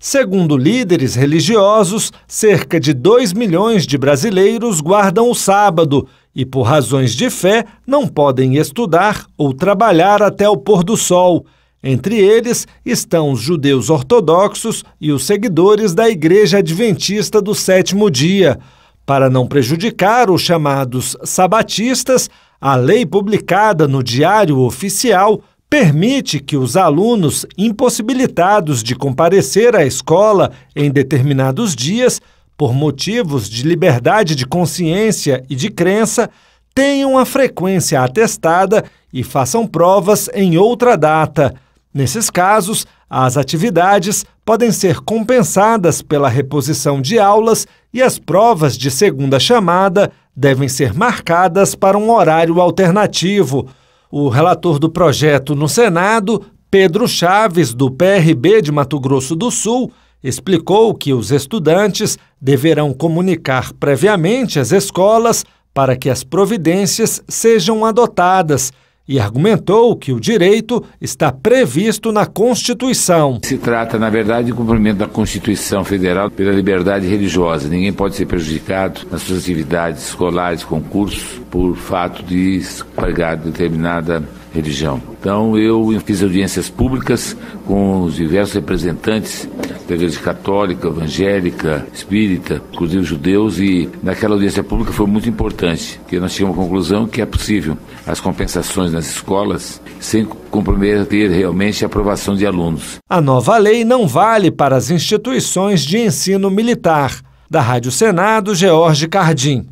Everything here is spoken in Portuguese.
Segundo líderes religiosos, cerca de 2 milhões de brasileiros guardam o sábado e, por razões de fé, não podem estudar ou trabalhar até o pôr do sol. Entre eles estão os judeus ortodoxos e os seguidores da Igreja Adventista do Sétimo Dia. Para não prejudicar os chamados sabatistas, a lei publicada no Diário Oficial permite que os alunos impossibilitados de comparecer à escola em determinados dias, por motivos de liberdade de consciência e de crença, tenham a frequência atestada e façam provas em outra data. Nesses casos, as atividades podem ser compensadas pela reposição de aulas e as provas de segunda chamada devem ser marcadas para um horário alternativo. O relator do projeto no Senado, Pedro Chaves, do PRB de Mato Grosso do Sul, explicou que os estudantes deverão comunicar previamente às escolas para que as providências sejam adotadas e argumentou que o direito está previsto na Constituição. Se trata, na verdade, de cumprimento da Constituição Federal pela liberdade religiosa. Ninguém pode ser prejudicado nas suas atividades escolares, concursos, por fato de pagar determinada religião. Então eu fiz audiências públicas com os diversos representantes da igreja católica, evangélica, espírita, inclusive judeus, e naquela audiência pública foi muito importante, porque nós chegamos à conclusão que é possível as compensações nas escolas sem comprometer realmente a aprovação de alunos. A nova lei não vale para as instituições de ensino militar. Da Rádio Senado, George Cardim.